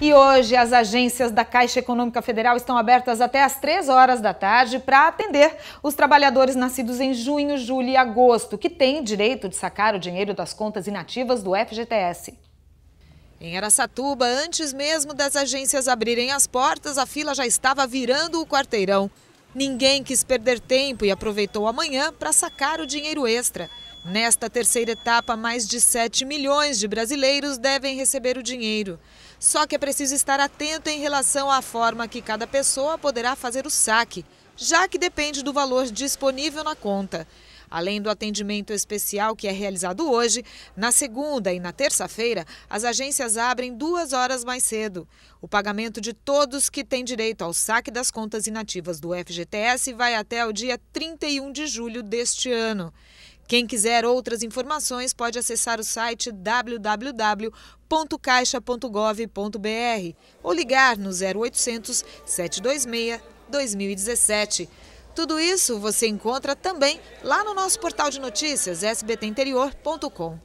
E hoje as agências da Caixa Econômica Federal estão abertas até às 3 horas da tarde para atender os trabalhadores nascidos em junho, julho e agosto, que têm direito de sacar o dinheiro das contas inativas do FGTS. Em Araçatuba, antes mesmo das agências abrirem as portas, a fila já estava virando o quarteirão. Ninguém quis perder tempo e aproveitou amanhã para sacar o dinheiro extra. Nesta terceira etapa, mais de 7 milhões de brasileiros devem receber o dinheiro. Só que é preciso estar atento em relação à forma que cada pessoa poderá fazer o saque, já que depende do valor disponível na conta. Além do atendimento especial que é realizado hoje, na segunda e na terça-feira, as agências abrem duas horas mais cedo. O pagamento de todos que têm direito ao saque das contas inativas do FGTS vai até o dia 31 de julho deste ano. Quem quiser outras informações pode acessar o site www.caixa.gov.br ou ligar no 0800 726 2017. Tudo isso você encontra também lá no nosso portal de notícias sbtinterior.com.